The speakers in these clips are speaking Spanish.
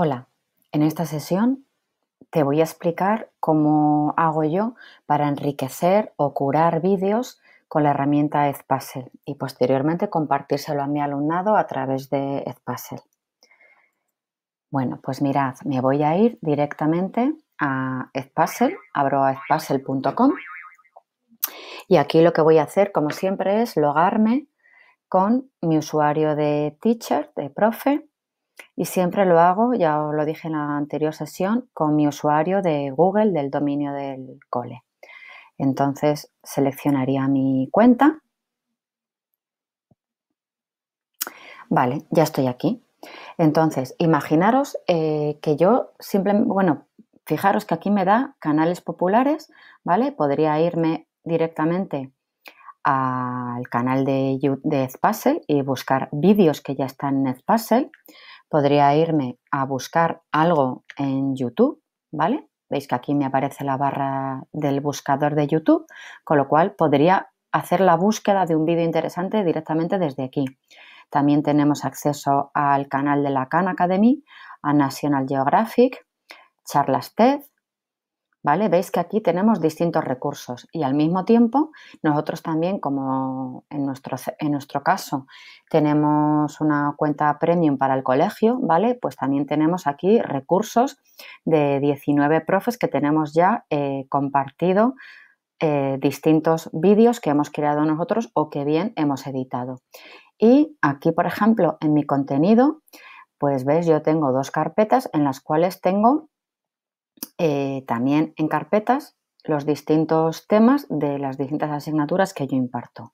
Hola, en esta sesión te voy a explicar cómo hago yo para enriquecer o curar vídeos con la herramienta Edpuzzle y posteriormente compartírselo a mi alumnado a través de Edpuzzle. Bueno, pues mirad, me voy a ir directamente a Edpuzzle, abro a edpuzzle.com y aquí lo que voy a hacer, como siempre, es logarme con mi usuario de teacher, de profe, y siempre lo hago, ya os lo dije en la anterior sesión, con mi usuario de Google del dominio del cole. Entonces seleccionaría mi cuenta. Vale, ya estoy aquí. Entonces, imaginaros eh, que yo simplemente, bueno, fijaros que aquí me da canales populares, ¿vale? Podría irme directamente al canal de, de Edpuzzle y buscar vídeos que ya están en Edpuzzle podría irme a buscar algo en YouTube, ¿vale? Veis que aquí me aparece la barra del buscador de YouTube, con lo cual podría hacer la búsqueda de un vídeo interesante directamente desde aquí. También tenemos acceso al canal de la Khan Academy, a National Geographic, charlas TED, ¿vale? Veis que aquí tenemos distintos recursos y al mismo tiempo nosotros también, como en nuestro, en nuestro caso tenemos una cuenta premium para el colegio, ¿vale? Pues también tenemos aquí recursos de 19 profes que tenemos ya eh, compartido eh, distintos vídeos que hemos creado nosotros o que bien hemos editado. Y aquí, por ejemplo, en mi contenido, pues veis, yo tengo dos carpetas en las cuales tengo eh, también en carpetas los distintos temas de las distintas asignaturas que yo imparto.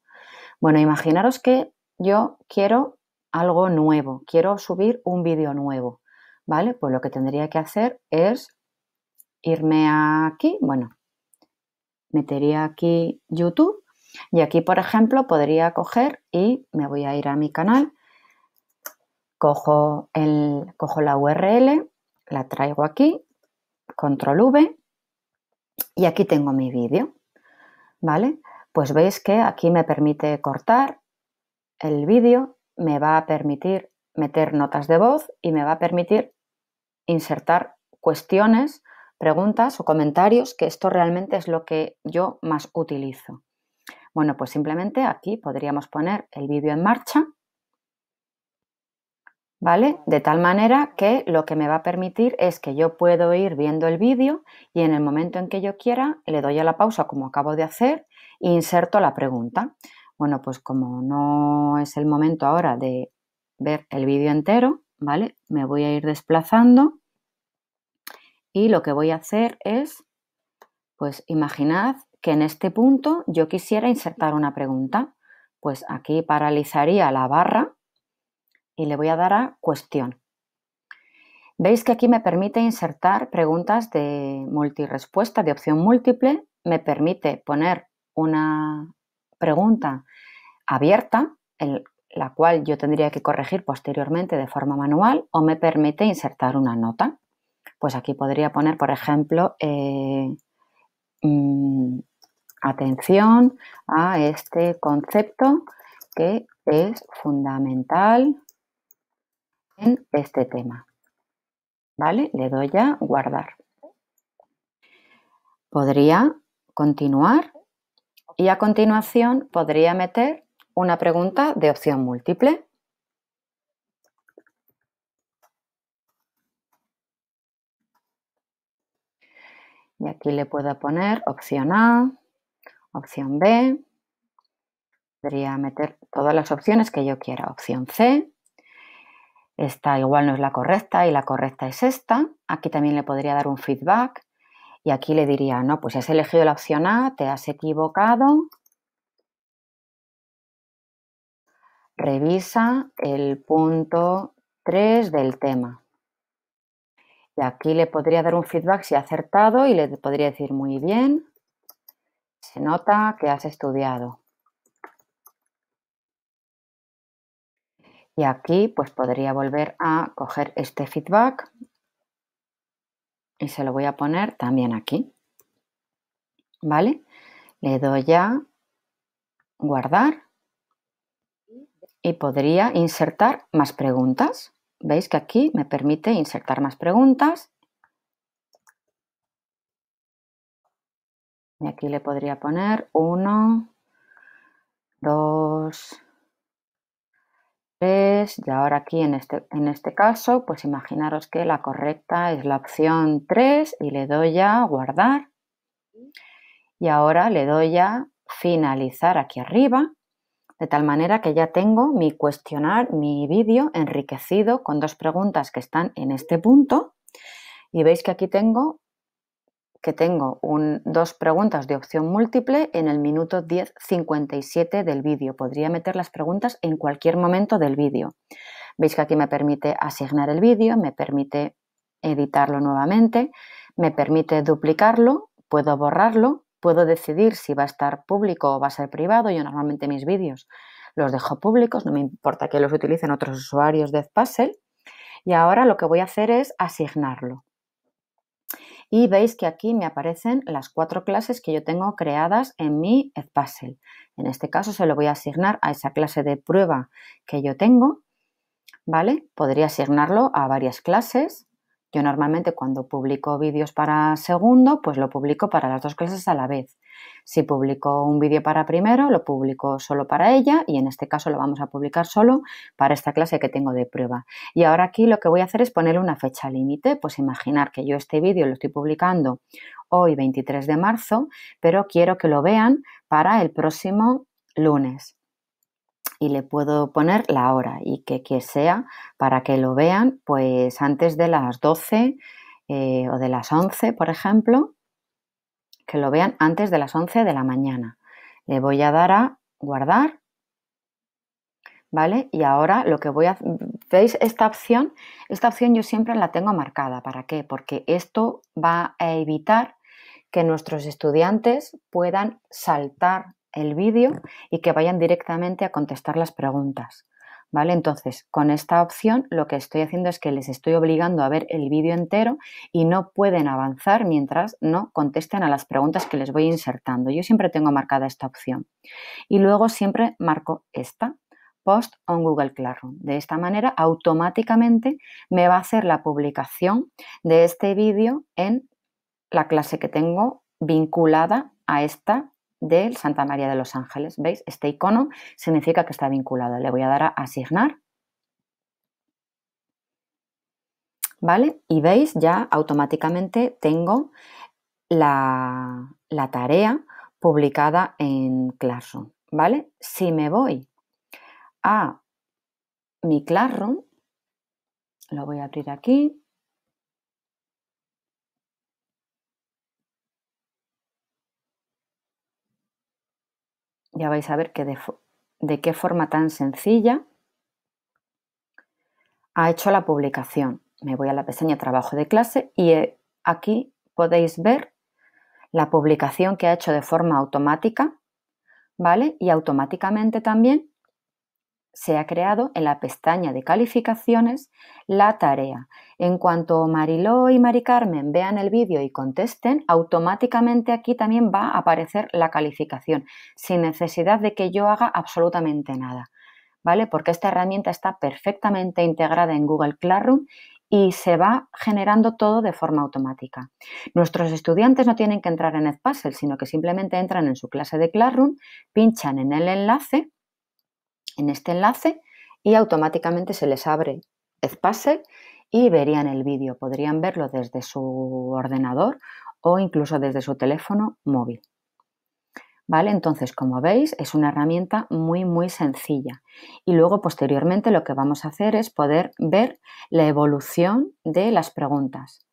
Bueno, imaginaros que yo quiero algo nuevo, quiero subir un vídeo nuevo, ¿vale? Pues lo que tendría que hacer es irme aquí, bueno, metería aquí YouTube y aquí, por ejemplo, podría coger y me voy a ir a mi canal, cojo, el, cojo la URL, la traigo aquí control V y aquí tengo mi vídeo, ¿vale? Pues veis que aquí me permite cortar el vídeo, me va a permitir meter notas de voz y me va a permitir insertar cuestiones, preguntas o comentarios, que esto realmente es lo que yo más utilizo. Bueno, pues simplemente aquí podríamos poner el vídeo en marcha ¿vale? De tal manera que lo que me va a permitir es que yo puedo ir viendo el vídeo y en el momento en que yo quiera le doy a la pausa como acabo de hacer e inserto la pregunta. Bueno, pues como no es el momento ahora de ver el vídeo entero, ¿vale? Me voy a ir desplazando y lo que voy a hacer es, pues imaginad que en este punto yo quisiera insertar una pregunta. Pues aquí paralizaría la barra, y le voy a dar a cuestión. Veis que aquí me permite insertar preguntas de multirespuesta, de opción múltiple, me permite poner una pregunta abierta, en la cual yo tendría que corregir posteriormente de forma manual, o me permite insertar una nota. Pues aquí podría poner, por ejemplo, eh, mm, atención a este concepto que es fundamental en este tema. ¿Vale? Le doy a guardar. Podría continuar y a continuación podría meter una pregunta de opción múltiple. Y aquí le puedo poner opción A, opción B, podría meter todas las opciones que yo quiera, opción C, esta igual no es la correcta y la correcta es esta. Aquí también le podría dar un feedback y aquí le diría, no, pues has elegido la opción A, te has equivocado. Revisa el punto 3 del tema. Y aquí le podría dar un feedback si ha acertado y le podría decir muy bien, se nota que has estudiado. Y aquí pues podría volver a coger este feedback y se lo voy a poner también aquí. ¿Vale? Le doy a guardar y podría insertar más preguntas. Veis que aquí me permite insertar más preguntas. Y aquí le podría poner uno, dos y ahora aquí en este, en este caso, pues imaginaros que la correcta es la opción 3 y le doy a guardar y ahora le doy a finalizar aquí arriba de tal manera que ya tengo mi cuestionar, mi vídeo enriquecido con dos preguntas que están en este punto. Y veis que aquí tengo que tengo dos preguntas de opción múltiple en el minuto 10.57 del vídeo. Podría meter las preguntas en cualquier momento del vídeo. Veis que aquí me permite asignar el vídeo, me permite editarlo nuevamente, me permite duplicarlo, puedo borrarlo, puedo decidir si va a estar público o va a ser privado. Yo normalmente mis vídeos los dejo públicos, no me importa que los utilicen otros usuarios de Puzzle. Y ahora lo que voy a hacer es asignarlo. Y veis que aquí me aparecen las cuatro clases que yo tengo creadas en mi Edpuzzle. En este caso se lo voy a asignar a esa clase de prueba que yo tengo, ¿vale? Podría asignarlo a varias clases yo normalmente cuando publico vídeos para segundo, pues lo publico para las dos clases a la vez. Si publico un vídeo para primero, lo publico solo para ella y en este caso lo vamos a publicar solo para esta clase que tengo de prueba. Y ahora aquí lo que voy a hacer es ponerle una fecha límite, pues imaginar que yo este vídeo lo estoy publicando hoy 23 de marzo, pero quiero que lo vean para el próximo lunes le puedo poner la hora y que, sea para que lo vean pues antes de las 12 eh, o de las 11, por ejemplo, que lo vean antes de las 11 de la mañana. Le voy a dar a guardar, ¿vale? Y ahora lo que voy a... ¿Veis esta opción? Esta opción yo siempre la tengo marcada. ¿Para qué? Porque esto va a evitar que nuestros estudiantes puedan saltar el vídeo y que vayan directamente a contestar las preguntas. ¿Vale? Entonces, con esta opción lo que estoy haciendo es que les estoy obligando a ver el vídeo entero y no pueden avanzar mientras no contesten a las preguntas que les voy insertando. Yo siempre tengo marcada esta opción. Y luego siempre marco esta, Post on Google Classroom. De esta manera, automáticamente me va a hacer la publicación de este vídeo en la clase que tengo vinculada a esta del Santa María de los Ángeles. ¿Veis? Este icono significa que está vinculado. Le voy a dar a asignar. ¿Vale? Y veis, ya automáticamente tengo la, la tarea publicada en Classroom. ¿Vale? Si me voy a mi Classroom, lo voy a abrir aquí, Ya vais a ver que de, de qué forma tan sencilla ha hecho la publicación. Me voy a la pestaña Trabajo de clase y eh, aquí podéis ver la publicación que ha hecho de forma automática, ¿vale? Y automáticamente también se ha creado en la pestaña de calificaciones la tarea. En cuanto Mariló y Mari Carmen vean el vídeo y contesten, automáticamente aquí también va a aparecer la calificación, sin necesidad de que yo haga absolutamente nada. ¿Vale? Porque esta herramienta está perfectamente integrada en Google Classroom y se va generando todo de forma automática. Nuestros estudiantes no tienen que entrar en Edpuzzle, sino que simplemente entran en su clase de Classroom, pinchan en el enlace en este enlace y automáticamente se les abre Edpuzzle y verían el vídeo. Podrían verlo desde su ordenador o incluso desde su teléfono móvil. ¿Vale? Entonces, como veis, es una herramienta muy, muy sencilla. Y luego, posteriormente, lo que vamos a hacer es poder ver la evolución de las preguntas.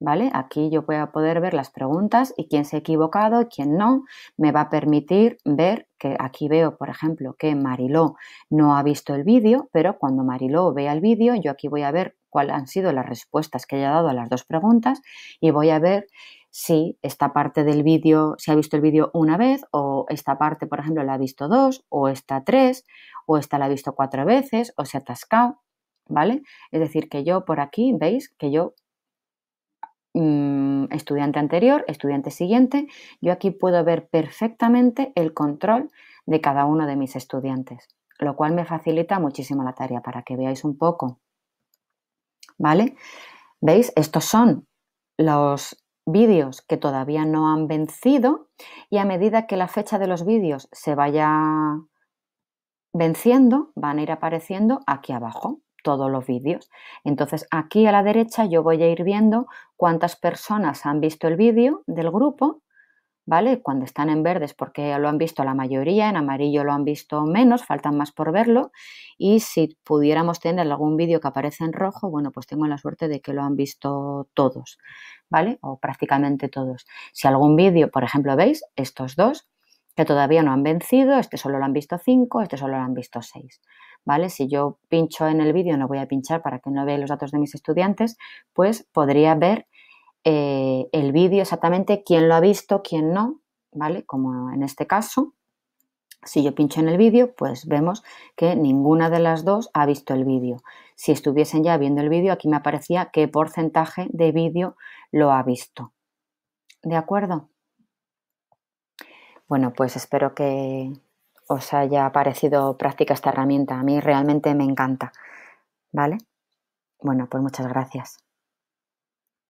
¿vale? Aquí yo voy a poder ver las preguntas y quién se ha equivocado y quién no. Me va a permitir ver que aquí veo, por ejemplo, que Mariló no ha visto el vídeo, pero cuando Mariló vea el vídeo, yo aquí voy a ver cuáles han sido las respuestas que haya dado a las dos preguntas y voy a ver si esta parte del vídeo, se ha visto el vídeo una vez o esta parte, por ejemplo, la ha visto dos o esta tres o esta la ha visto cuatro veces o se ha atascado, ¿vale? Es decir, que yo por aquí, veis que yo Mm, estudiante anterior, estudiante siguiente, yo aquí puedo ver perfectamente el control de cada uno de mis estudiantes, lo cual me facilita muchísimo la tarea para que veáis un poco. ¿Vale? ¿Veis? Estos son los vídeos que todavía no han vencido y a medida que la fecha de los vídeos se vaya venciendo, van a ir apareciendo aquí abajo todos los vídeos. Entonces aquí a la derecha yo voy a ir viendo cuántas personas han visto el vídeo del grupo, ¿vale? Cuando están en verdes porque lo han visto la mayoría, en amarillo lo han visto menos, faltan más por verlo y si pudiéramos tener algún vídeo que aparece en rojo, bueno, pues tengo la suerte de que lo han visto todos, ¿vale? O prácticamente todos. Si algún vídeo, por ejemplo, veis estos dos que todavía no han vencido, este solo lo han visto cinco, este solo lo han visto seis. ¿vale? Si yo pincho en el vídeo, no voy a pinchar para que no vea los datos de mis estudiantes, pues podría ver eh, el vídeo exactamente quién lo ha visto, quién no, ¿vale? Como en este caso. Si yo pincho en el vídeo, pues vemos que ninguna de las dos ha visto el vídeo. Si estuviesen ya viendo el vídeo, aquí me aparecía qué porcentaje de vídeo lo ha visto. ¿De acuerdo? Bueno, pues espero que, os haya parecido práctica esta herramienta. A mí realmente me encanta. ¿Vale? Bueno, pues muchas gracias.